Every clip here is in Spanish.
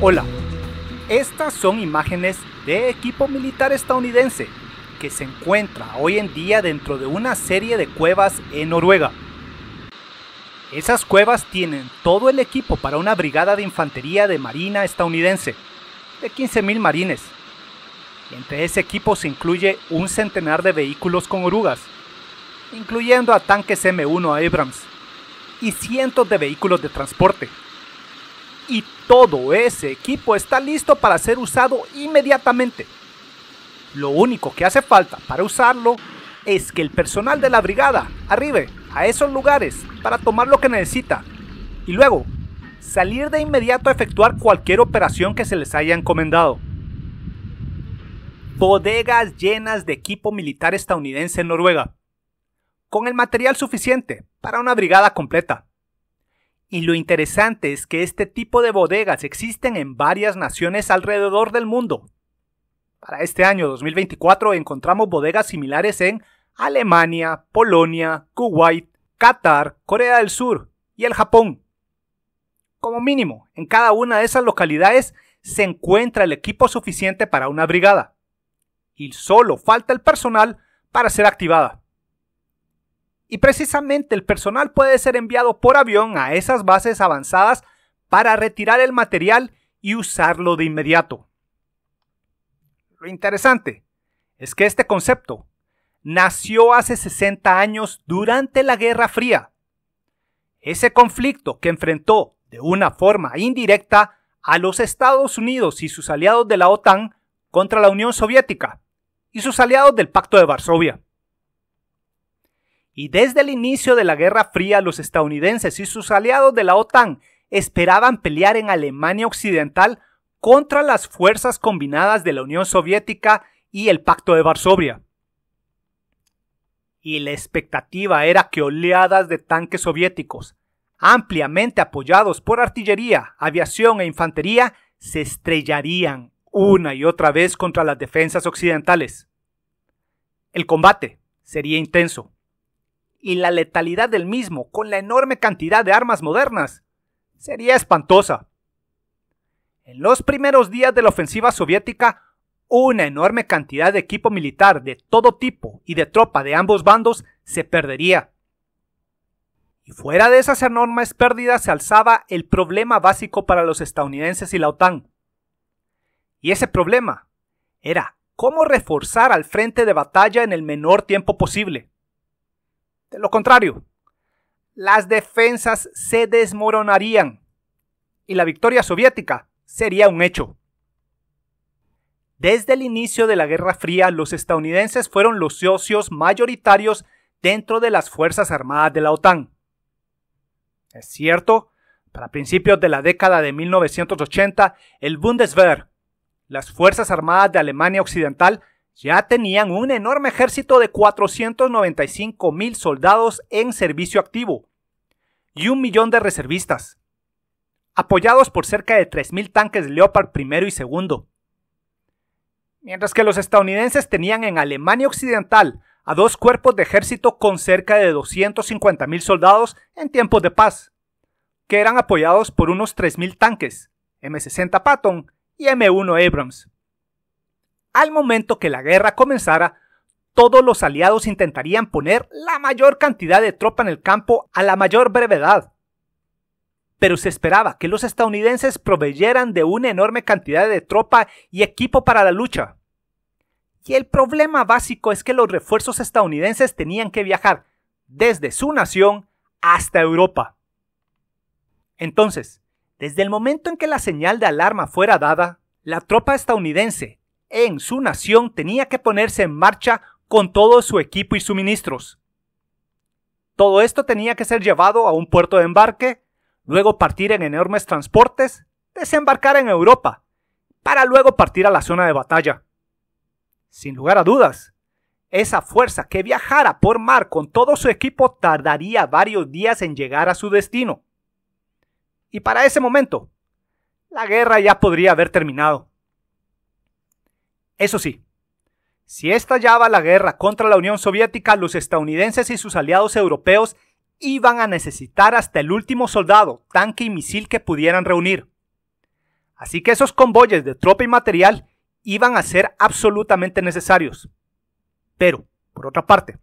Hola, estas son imágenes de equipo militar estadounidense que se encuentra hoy en día dentro de una serie de cuevas en Noruega. Esas cuevas tienen todo el equipo para una brigada de infantería de marina estadounidense, de 15.000 marines, entre ese equipo se incluye un centenar de vehículos con orugas, incluyendo a tanques M1 Abrams y cientos de vehículos de transporte. Y todo ese equipo está listo para ser usado inmediatamente. Lo único que hace falta para usarlo es que el personal de la brigada arribe a esos lugares para tomar lo que necesita y luego salir de inmediato a efectuar cualquier operación que se les haya encomendado bodegas llenas de equipo militar estadounidense en Noruega, con el material suficiente para una brigada completa. Y lo interesante es que este tipo de bodegas existen en varias naciones alrededor del mundo. Para este año 2024 encontramos bodegas similares en Alemania, Polonia, Kuwait, Qatar, Corea del Sur y el Japón. Como mínimo, en cada una de esas localidades se encuentra el equipo suficiente para una brigada y solo falta el personal para ser activada. Y precisamente el personal puede ser enviado por avión a esas bases avanzadas para retirar el material y usarlo de inmediato. Lo interesante es que este concepto nació hace 60 años durante la Guerra Fría. Ese conflicto que enfrentó de una forma indirecta a los Estados Unidos y sus aliados de la OTAN contra la Unión Soviética y sus aliados del Pacto de Varsovia. Y desde el inicio de la Guerra Fría, los estadounidenses y sus aliados de la OTAN esperaban pelear en Alemania Occidental contra las fuerzas combinadas de la Unión Soviética y el Pacto de Varsovia. Y la expectativa era que oleadas de tanques soviéticos, ampliamente apoyados por artillería, aviación e infantería, se estrellarían una y otra vez contra las defensas occidentales. El combate sería intenso. Y la letalidad del mismo, con la enorme cantidad de armas modernas, sería espantosa. En los primeros días de la ofensiva soviética, una enorme cantidad de equipo militar de todo tipo y de tropa de ambos bandos se perdería. Y fuera de esas enormes pérdidas se alzaba el problema básico para los estadounidenses y la OTAN. Y ese problema era cómo reforzar al frente de batalla en el menor tiempo posible. De lo contrario, las defensas se desmoronarían y la victoria soviética sería un hecho. Desde el inicio de la Guerra Fría, los estadounidenses fueron los socios mayoritarios dentro de las Fuerzas Armadas de la OTAN. Es cierto, para principios de la década de 1980, el Bundeswehr las Fuerzas Armadas de Alemania Occidental ya tenían un enorme ejército de 495,000 soldados en servicio activo y un millón de reservistas, apoyados por cerca de 3.000 tanques Leopard I y II. Mientras que los estadounidenses tenían en Alemania Occidental a dos cuerpos de ejército con cerca de 250.000 soldados en tiempos de paz, que eran apoyados por unos 3.000 tanques M60 Patton y M1 Abrams. Al momento que la guerra comenzara, todos los aliados intentarían poner la mayor cantidad de tropa en el campo a la mayor brevedad. Pero se esperaba que los estadounidenses proveyeran de una enorme cantidad de tropa y equipo para la lucha. Y el problema básico es que los refuerzos estadounidenses tenían que viajar desde su nación hasta Europa. Entonces, desde el momento en que la señal de alarma fuera dada, la tropa estadounidense en su nación tenía que ponerse en marcha con todo su equipo y suministros. Todo esto tenía que ser llevado a un puerto de embarque, luego partir en enormes transportes, desembarcar en Europa, para luego partir a la zona de batalla. Sin lugar a dudas, esa fuerza que viajara por mar con todo su equipo tardaría varios días en llegar a su destino y para ese momento, la guerra ya podría haber terminado. Eso sí, si estallaba la guerra contra la Unión Soviética, los estadounidenses y sus aliados europeos iban a necesitar hasta el último soldado, tanque y misil que pudieran reunir. Así que esos convoyes de tropa y material iban a ser absolutamente necesarios. Pero, por otra parte,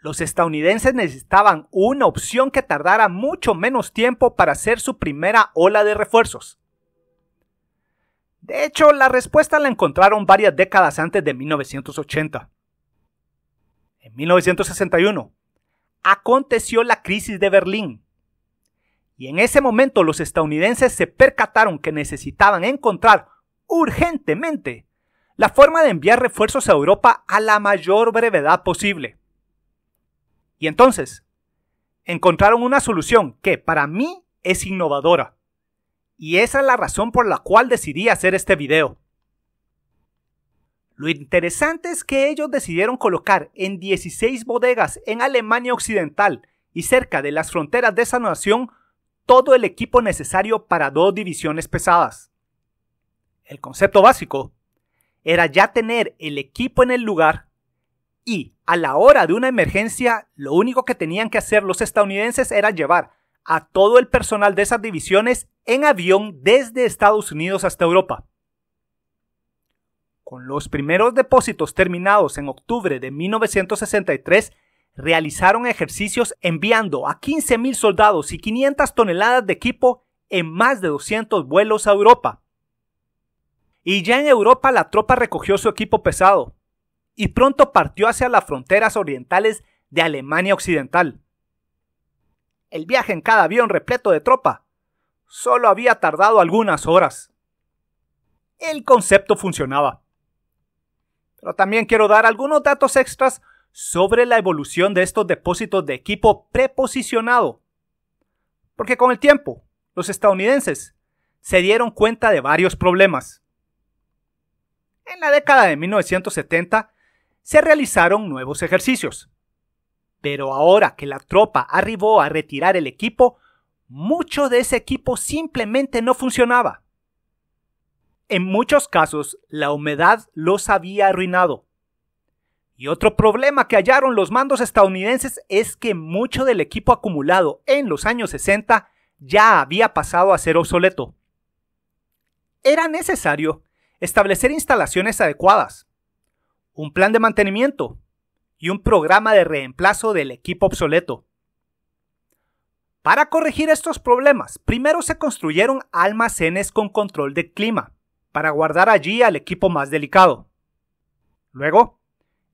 los estadounidenses necesitaban una opción que tardara mucho menos tiempo para hacer su primera ola de refuerzos. De hecho, la respuesta la encontraron varias décadas antes de 1980. En 1961, aconteció la crisis de Berlín. Y en ese momento los estadounidenses se percataron que necesitaban encontrar urgentemente la forma de enviar refuerzos a Europa a la mayor brevedad posible. Y entonces, encontraron una solución que para mí es innovadora. Y esa es la razón por la cual decidí hacer este video. Lo interesante es que ellos decidieron colocar en 16 bodegas en Alemania Occidental y cerca de las fronteras de esa nación todo el equipo necesario para dos divisiones pesadas. El concepto básico era ya tener el equipo en el lugar y a la hora de una emergencia, lo único que tenían que hacer los estadounidenses era llevar a todo el personal de esas divisiones en avión desde Estados Unidos hasta Europa. Con los primeros depósitos terminados en octubre de 1963, realizaron ejercicios enviando a 15.000 soldados y 500 toneladas de equipo en más de 200 vuelos a Europa. Y ya en Europa la tropa recogió su equipo pesado, y pronto partió hacia las fronteras orientales de Alemania Occidental. El viaje en cada avión repleto de tropa solo había tardado algunas horas. El concepto funcionaba. Pero también quiero dar algunos datos extras sobre la evolución de estos depósitos de equipo preposicionado. Porque con el tiempo, los estadounidenses se dieron cuenta de varios problemas. En la década de 1970 se realizaron nuevos ejercicios. Pero ahora que la tropa arribó a retirar el equipo, mucho de ese equipo simplemente no funcionaba. En muchos casos, la humedad los había arruinado. Y otro problema que hallaron los mandos estadounidenses es que mucho del equipo acumulado en los años 60 ya había pasado a ser obsoleto. Era necesario establecer instalaciones adecuadas, un plan de mantenimiento y un programa de reemplazo del equipo obsoleto. Para corregir estos problemas, primero se construyeron almacenes con control de clima, para guardar allí al equipo más delicado. Luego,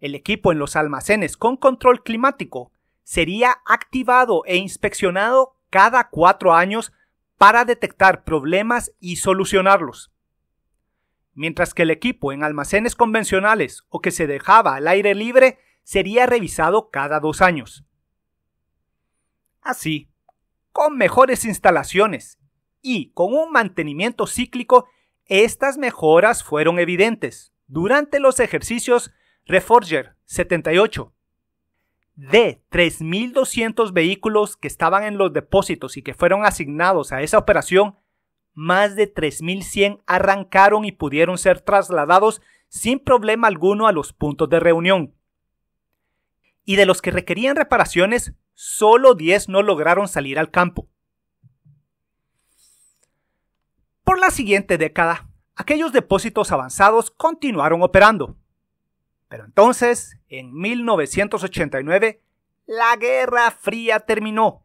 el equipo en los almacenes con control climático sería activado e inspeccionado cada cuatro años para detectar problemas y solucionarlos mientras que el equipo en almacenes convencionales o que se dejaba al aire libre sería revisado cada dos años. Así, con mejores instalaciones y con un mantenimiento cíclico, estas mejoras fueron evidentes durante los ejercicios Reforger 78. De 3.200 vehículos que estaban en los depósitos y que fueron asignados a esa operación, más de 3.100 arrancaron y pudieron ser trasladados sin problema alguno a los puntos de reunión. Y de los que requerían reparaciones, solo 10 no lograron salir al campo. Por la siguiente década, aquellos depósitos avanzados continuaron operando. Pero entonces, en 1989, la Guerra Fría terminó.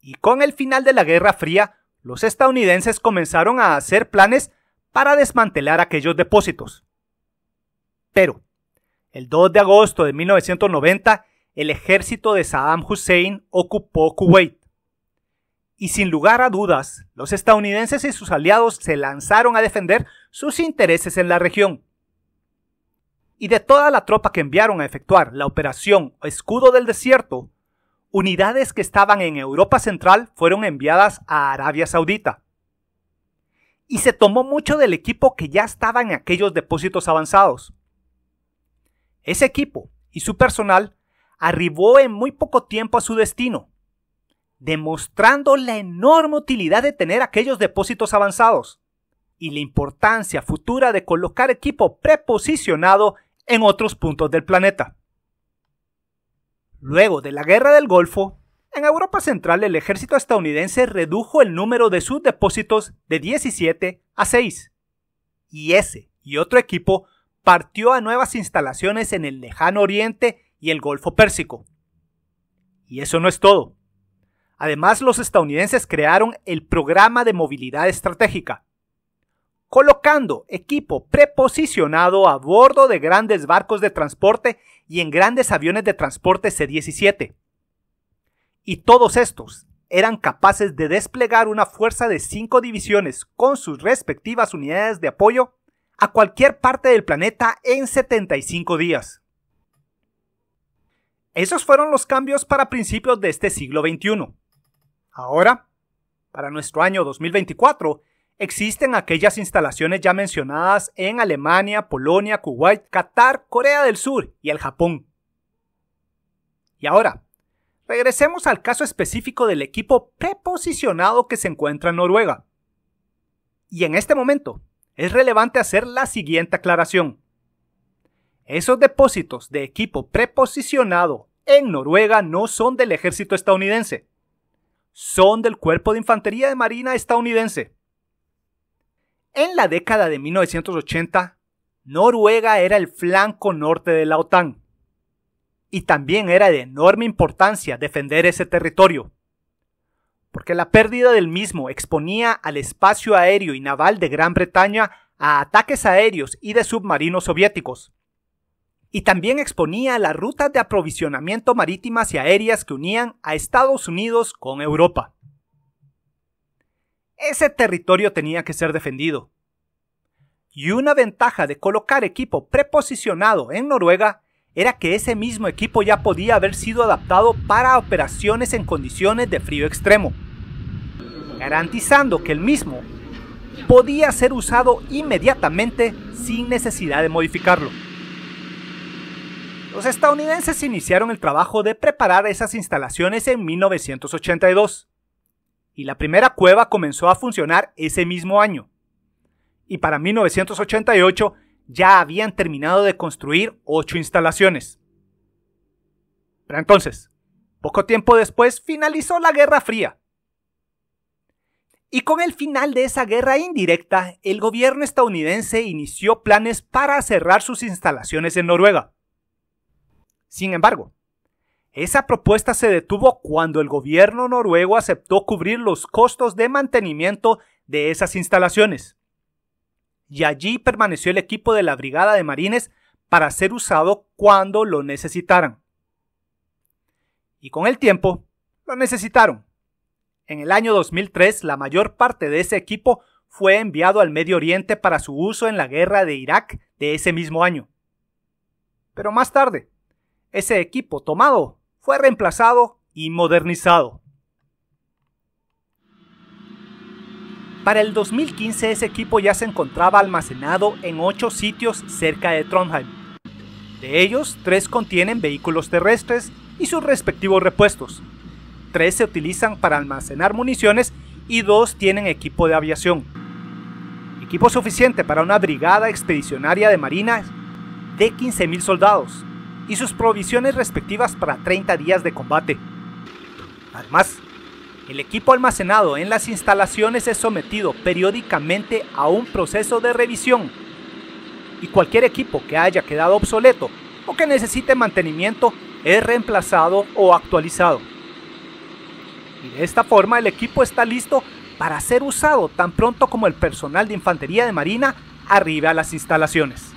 Y con el final de la Guerra Fría, los estadounidenses comenzaron a hacer planes para desmantelar aquellos depósitos. Pero, el 2 de agosto de 1990, el ejército de Saddam Hussein ocupó Kuwait. Y sin lugar a dudas, los estadounidenses y sus aliados se lanzaron a defender sus intereses en la región. Y de toda la tropa que enviaron a efectuar la operación Escudo del Desierto, unidades que estaban en Europa Central fueron enviadas a Arabia Saudita. Y se tomó mucho del equipo que ya estaba en aquellos depósitos avanzados. Ese equipo y su personal arribó en muy poco tiempo a su destino, demostrando la enorme utilidad de tener aquellos depósitos avanzados y la importancia futura de colocar equipo preposicionado en otros puntos del planeta. Luego de la Guerra del Golfo, en Europa Central el ejército estadounidense redujo el número de sus depósitos de 17 a 6. Y ese y otro equipo partió a nuevas instalaciones en el lejano oriente y el Golfo Pérsico. Y eso no es todo. Además, los estadounidenses crearon el Programa de Movilidad Estratégica, colocando equipo preposicionado a bordo de grandes barcos de transporte y en grandes aviones de transporte C-17. Y todos estos eran capaces de desplegar una fuerza de cinco divisiones con sus respectivas unidades de apoyo a cualquier parte del planeta en 75 días. Esos fueron los cambios para principios de este siglo XXI. Ahora, para nuestro año 2024, Existen aquellas instalaciones ya mencionadas en Alemania, Polonia, Kuwait, Qatar, Corea del Sur y el Japón. Y ahora, regresemos al caso específico del equipo preposicionado que se encuentra en Noruega. Y en este momento, es relevante hacer la siguiente aclaración. Esos depósitos de equipo preposicionado en Noruega no son del ejército estadounidense, son del Cuerpo de Infantería de Marina estadounidense. En la década de 1980, Noruega era el flanco norte de la OTAN y también era de enorme importancia defender ese territorio, porque la pérdida del mismo exponía al espacio aéreo y naval de Gran Bretaña a ataques aéreos y de submarinos soviéticos, y también exponía las rutas de aprovisionamiento marítimas y aéreas que unían a Estados Unidos con Europa. Ese territorio tenía que ser defendido. Y una ventaja de colocar equipo preposicionado en Noruega era que ese mismo equipo ya podía haber sido adaptado para operaciones en condiciones de frío extremo, garantizando que el mismo podía ser usado inmediatamente sin necesidad de modificarlo. Los estadounidenses iniciaron el trabajo de preparar esas instalaciones en 1982 y la primera cueva comenzó a funcionar ese mismo año. Y para 1988 ya habían terminado de construir ocho instalaciones. Pero entonces, poco tiempo después finalizó la Guerra Fría. Y con el final de esa guerra indirecta, el gobierno estadounidense inició planes para cerrar sus instalaciones en Noruega. Sin embargo, esa propuesta se detuvo cuando el gobierno noruego aceptó cubrir los costos de mantenimiento de esas instalaciones. Y allí permaneció el equipo de la Brigada de Marines para ser usado cuando lo necesitaran. Y con el tiempo, lo necesitaron. En el año 2003, la mayor parte de ese equipo fue enviado al Medio Oriente para su uso en la guerra de Irak de ese mismo año. Pero más tarde, ese equipo tomado fue reemplazado y modernizado. Para el 2015 ese equipo ya se encontraba almacenado en 8 sitios cerca de Trondheim. De ellos, 3 contienen vehículos terrestres y sus respectivos repuestos. 3 se utilizan para almacenar municiones y 2 tienen equipo de aviación. Equipo suficiente para una brigada expedicionaria de marinas de 15.000 soldados, y sus provisiones respectivas para 30 días de combate. Además, el equipo almacenado en las instalaciones es sometido periódicamente a un proceso de revisión y cualquier equipo que haya quedado obsoleto o que necesite mantenimiento es reemplazado o actualizado. Y de esta forma el equipo está listo para ser usado tan pronto como el personal de infantería de marina arribe a las instalaciones.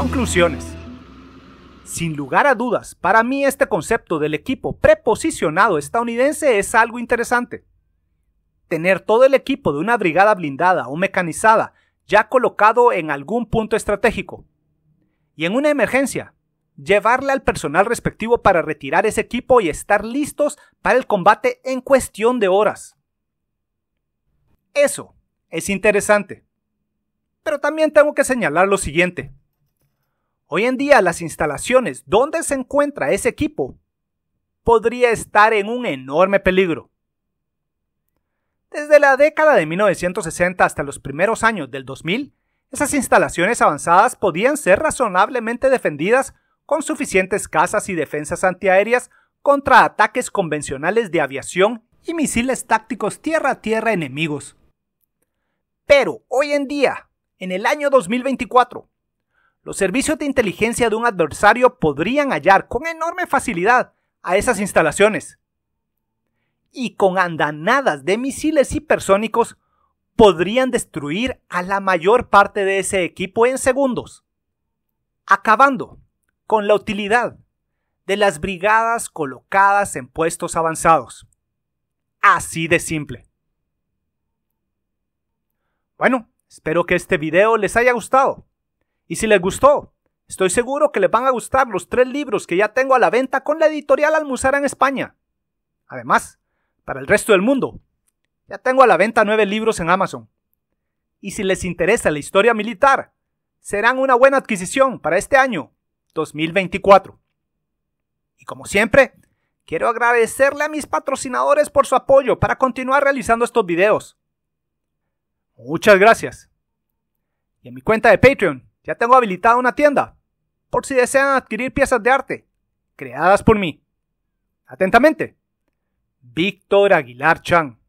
Conclusiones. Sin lugar a dudas, para mí este concepto del equipo preposicionado estadounidense es algo interesante. Tener todo el equipo de una brigada blindada o mecanizada ya colocado en algún punto estratégico. Y en una emergencia, llevarle al personal respectivo para retirar ese equipo y estar listos para el combate en cuestión de horas. Eso es interesante. Pero también tengo que señalar lo siguiente. Hoy en día las instalaciones donde se encuentra ese equipo podría estar en un enorme peligro. Desde la década de 1960 hasta los primeros años del 2000, esas instalaciones avanzadas podían ser razonablemente defendidas con suficientes casas y defensas antiaéreas contra ataques convencionales de aviación y misiles tácticos tierra tierra enemigos. Pero hoy en día, en el año 2024, los servicios de inteligencia de un adversario podrían hallar con enorme facilidad a esas instalaciones. Y con andanadas de misiles hipersónicos podrían destruir a la mayor parte de ese equipo en segundos, acabando con la utilidad de las brigadas colocadas en puestos avanzados. Así de simple. Bueno, espero que este video les haya gustado. Y si les gustó, estoy seguro que les van a gustar los tres libros que ya tengo a la venta con la editorial Almuzara en España. Además, para el resto del mundo, ya tengo a la venta nueve libros en Amazon. Y si les interesa la historia militar, serán una buena adquisición para este año 2024. Y como siempre, quiero agradecerle a mis patrocinadores por su apoyo para continuar realizando estos videos. Muchas gracias. Y en mi cuenta de Patreon ya tengo habilitada una tienda, por si desean adquirir piezas de arte, creadas por mí. Atentamente, Víctor Aguilar Chan.